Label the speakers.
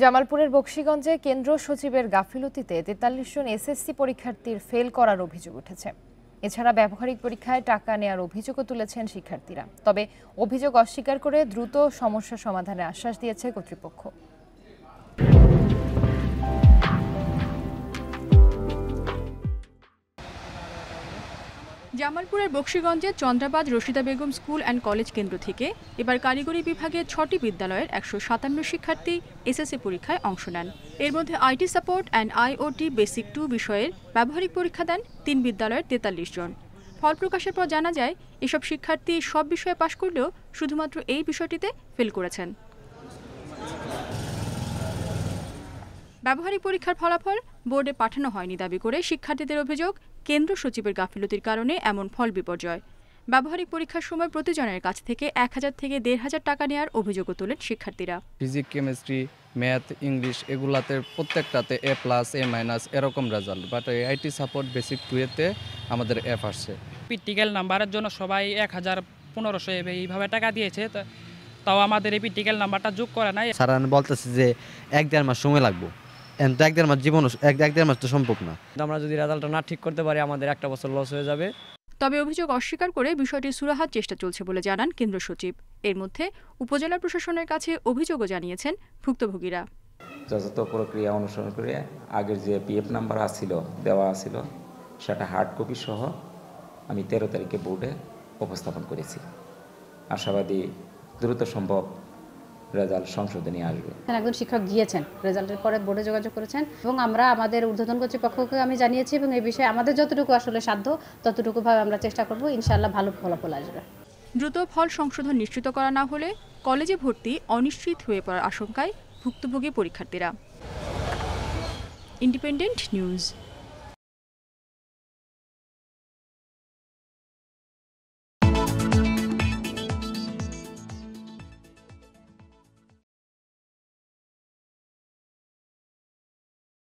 Speaker 1: জামালপুরের বক্সিগঞ্জে কেন্দ্র সচিবের গাফিলতিতে তেতাল্লিশ জন এসএসসি পরীক্ষার্থীর ফেল করার অভিযোগ উঠেছে এছাড়া ব্যবহারিক পরীক্ষায় টাকা নেওয়ার অভিযোগও তুলেছেন শিক্ষার্থীরা তবে অভিযোগ অস্বীকার করে দ্রুত সমস্যা সমাধানের আশ্বাস দিয়েছে কর্তৃপক্ষ জামালপুরের বক্সিগঞ্জের Chandrabad Rashida Begum school and college কেন্দ্র থেকে এবার কারিগরি বিভাগের ছটি বিদ্যালয়ের একশো সাতান্ন শিক্ষার্থী এসএসসি পরীক্ষায় অংশ নেন এর মধ্যে IT support and IoT basic two বিষয়ের ব্যবহারিক পরীক্ষা দেন তিন বিদ্যালয়ের তেতাল্লিশ জন ফল প্রকাশের পর জানা যায় এসব শিক্ষার্থী সব বিষয়ে পাশ করলেও শুধুমাত্র এই বিষয়টিতে ফেল করেছেন ব্যবহারিক পরীক্ষার ফলাফল বোর্ডে পাঠানো হয়নি দাবি করে শিক্ষার্থীদের অভিযোগ কেন্দ্র সচিবের গাফিলতির কারণে এমন ফল বিপর্যয় ব্যবহারিক পরীক্ষার সময় প্রতিজনের কাছ থেকে এক হাজার থেকে দেড় হাজার টাকা নেওয়ার অভিযোগও তোলেন শিক্ষার্থীরা ফিজিক কেমিস্ট্রি ম্যাথ ইংলিশ এগুলাতে প্রত্যেকটাতে এ প্লাস এ মাইনাস এরকম result but IT support basic টুয়েতে আমাদের এফ আসছে প্র্যাকটিক্যাল নাম্বারের জন্য সবাই এক হাজার পনেরোশো এইভাবে টাকা দিয়েছে তাও আমাদের এই প্র্যাকটিক্যাল নাম্বারটা যোগ করে নাই সারা বলতেছে যে এক দেড় মাস সময় লাগবে এক দেড় জীবন এক এক দেড় সম্ভব না আমরা যদি রেজাল্টটা না ঠিক করতে পারি আমাদের একটা বছর লস হয়ে যাবে তবে অভিযোগ অস্বীকার করে বিষয়টি সুরাহার চেষ্টা চলছে বলে জানান কেন্দ্র সচিব এর মধ্যে উপজেলা প্রশাসনের কাছে অভিযোগও জানিয়েছেন ভুক্তভোগীরা যথাযথ প্রক্রিয়া অনুসরণ করে আগের যে পিএফ নাম্বার আসছিল দেওয়া আছিল সেটা হার্ড কপি সহ আমি তেরো তারিখে বোর্ডে উপস্থাপন করেছি আশাবাদী দ্রুত সম্ভব রেজাল্ট সংসদে নিয়ে আসবে হ্যাঁ, একজন শিক্ষক গিয়েছেন রেজাল্টের পরে বোর্ডে যোগাযোগ করেছেন এবং আমরা আমাদের ঊর্ধ্বতন কর্তৃপক্ষকে আমি জানিয়েছি এবং এই বিষয়ে আমাদের যতটুকু আসলে সাধ্য ততটুকু ভাবে আমরা চেষ্টা করব ইনশাআল্লাহ ভালো ফলাফল আসবে দ্রুত ফল সংশোধন নিশ্চিত করা না হলে কলেজে ভর্তি অনিশ্চিত হয়ে পড়ার আশঙ্কায় ভুক্তভোগী পরীক্ষার্থীরা ইন্ডিপেন্ডেন্ট নিউজ